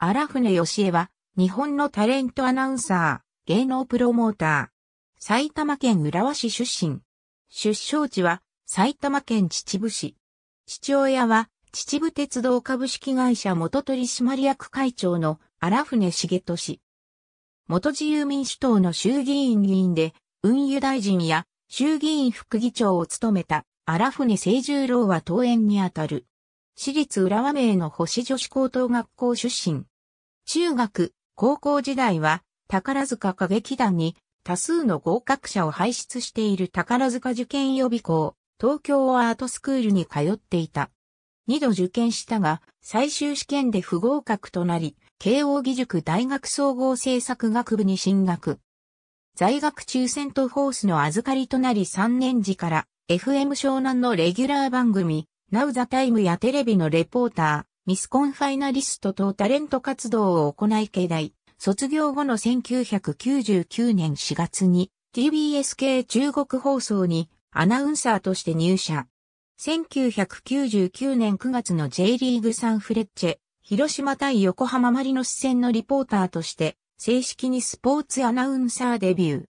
荒船義江は、日本のタレントアナウンサー、芸能プロモーター、埼玉県浦和市出身。出生地は、埼玉県秩父市。父親は、秩父鉄道株式会社元取締役会長の荒船茂俊。元自由民主党の衆議院議員で、運輸大臣や衆議院副議長を務めた荒船清十郎は党園にあたる。私立浦和名の星女子高等学校出身。中学、高校時代は宝塚歌劇団に多数の合格者を輩出している宝塚受験予備校、東京アートスクールに通っていた。二度受験したが、最終試験で不合格となり、慶応義塾大学総合政策学部に進学。在学抽選とホースの預かりとなり3年時から、FM 湘南のレギュラー番組、ナウザタイムやテレビのレポーター、ミスコンファイナリストとタレント活動を行い経大、卒業後の1999年4月に TBS 系中国放送にアナウンサーとして入社。1999年9月の J リーグサンフレッチェ、広島対横浜マリノス戦のリポーターとして正式にスポーツアナウンサーデビュー。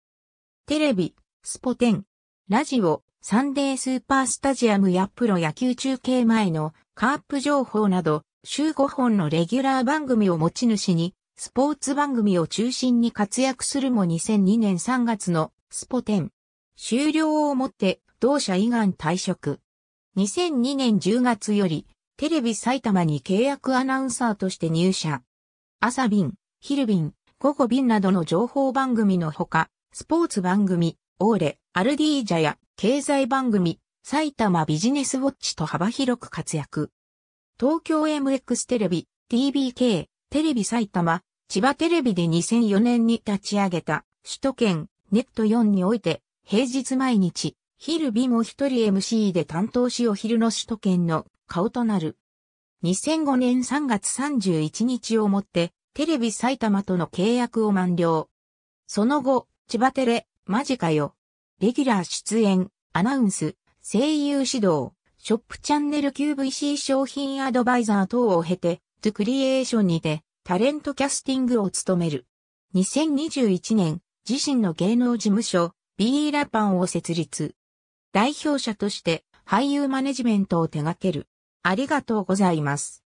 テレビ、スポテン、ラジオ、サンデースーパースタジアムやプロ野球中継前のカープ情報など、週5本のレギュラー番組を持ち主に、スポーツ番組を中心に活躍するも2002年3月のスポテン。終了をもって同社以外退職。2002年10月よりテレビ埼玉に契約アナウンサーとして入社。朝便、昼便、午後便などの情報番組のほか、スポーツ番組、オーレ、アルディージャや経済番組、埼玉ビジネスウォッチと幅広く活躍。東京 MX テレビ、TBK、テレビ埼玉、千葉テレビで2004年に立ち上げた、首都圏、ネット4において、平日毎日、昼日も一人 MC で担当しお昼の首都圏の顔となる。2005年3月31日をもって、テレビ埼玉との契約を満了。その後、千葉テレ、マジかよ。レギュラー出演、アナウンス、声優指導、ショップチャンネル QVC 商品アドバイザー等を経て、トゥクリエーションにてタレントキャスティングを務める。2021年、自身の芸能事務所、ビーラパンを設立。代表者として俳優マネジメントを手掛ける。ありがとうございます。